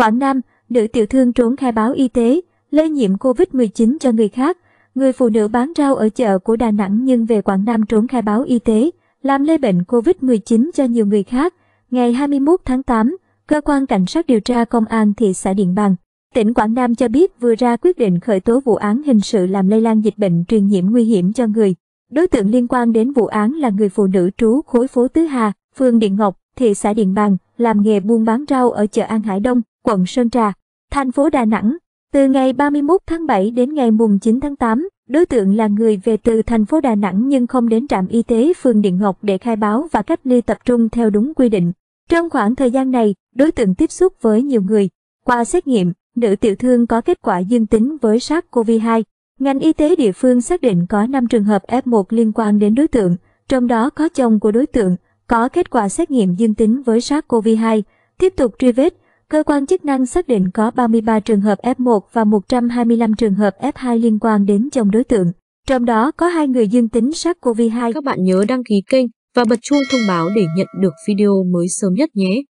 Quảng Nam, nữ tiểu thương trốn khai báo y tế, lây nhiễm Covid-19 cho người khác. Người phụ nữ bán rau ở chợ của Đà Nẵng nhưng về Quảng Nam trốn khai báo y tế, làm lây bệnh Covid-19 cho nhiều người khác. Ngày 21 tháng 8, Cơ quan Cảnh sát điều tra Công an thị xã Điện Bàn, tỉnh Quảng Nam cho biết vừa ra quyết định khởi tố vụ án hình sự làm lây lan dịch bệnh truyền nhiễm nguy hiểm cho người. Đối tượng liên quan đến vụ án là người phụ nữ trú khối phố Tứ Hà, phường Điện Ngọc, thị xã Điện Bàn, làm nghề buôn bán rau ở chợ An Hải Đông quận Sơn Trà, thành phố Đà Nẵng. Từ ngày 31 tháng 7 đến ngày mùng 9 tháng 8, đối tượng là người về từ thành phố Đà Nẵng nhưng không đến trạm y tế phường Điện Ngọc để khai báo và cách ly tập trung theo đúng quy định. Trong khoảng thời gian này, đối tượng tiếp xúc với nhiều người. Qua xét nghiệm, nữ tiểu thương có kết quả dương tính với SARS-CoV-2. Ngành y tế địa phương xác định có 5 trường hợp F1 liên quan đến đối tượng, trong đó có chồng của đối tượng, có kết quả xét nghiệm dương tính với SARS-CoV-2, tiếp tục truy vết, Cơ quan chức năng xác định có 33 trường hợp F1 và 125 trường hợp F2 liên quan đến chồng đối tượng. Trong đó có hai người dương tính SARS-CoV-2. Các bạn nhớ đăng ký kênh và bật chuông thông báo để nhận được video mới sớm nhất nhé.